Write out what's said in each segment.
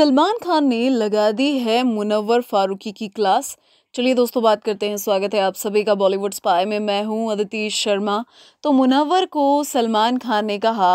सलमान खान ने लगा दी है मुनव्वर फारूकी की क्लास चलिए दोस्तों बात करते हैं स्वागत है आप सभी का बॉलीवुड स्पाई में मैं हूं अदिति शर्मा तो मुनव्वर को सलमान खान ने कहा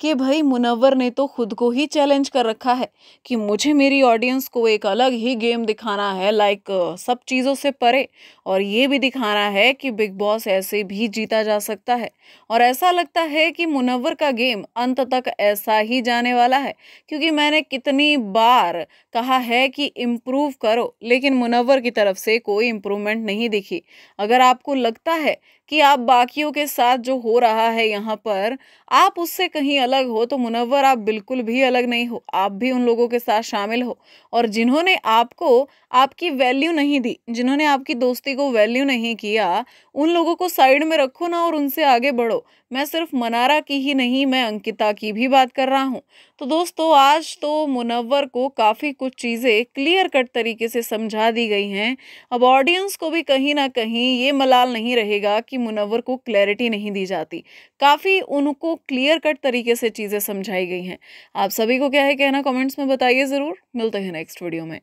कि भाई मुनव्वर ने तो खुद को ही चैलेंज कर रखा है कि मुझे मेरी ऑडियंस को एक अलग ही गेम दिखाना है लाइक सब चीज़ों से परे और ये भी दिखाना है कि बिग बॉस ऐसे भी जीता जा सकता है और ऐसा लगता है कि मुनव्वर का गेम अंत तक ऐसा ही जाने वाला है क्योंकि मैंने कितनी बार कहा है कि इम्प्रूव करो लेकिन मुनव्वर की तरफ से कोई इम्प्रूवमेंट नहीं दिखी अगर आपको लगता है कि आप बाकियों के साथ जो हो रहा है यहाँ पर आप उससे कहीं अलग हो तो मुनवर आप बिल्कुल भी अलग नहीं हो आप भी उन लोगों के साथ शामिल हो और जिन्होंने आपको आपकी वैल्यू नहीं दी जिन्होंने आपकी दोस्ती को वैल्यू नहीं किया उन लोगों को साइड में रखो ना और उनसे आगे बढ़ो मैं सिर्फ मनारा की ही नहीं मैं अंकिता की भी बात कर रहा हूँ तो दोस्तों आज तो मुनवर को काफ़ी कुछ चीज़ें क्लियर कट तरीके से समझा दी गई हैं अब ऑडियंस को भी कहीं ना कहीं ये मलाल नहीं रहेगा कि कि मुनवर को क्लैरिटी नहीं दी जाती काफ़ी उनको क्लियर कट तरीके से चीज़ें समझाई गई हैं आप सभी को क्या है कहना कमेंट्स में बताइए ज़रूर मिलते हैं नेक्स्ट वीडियो में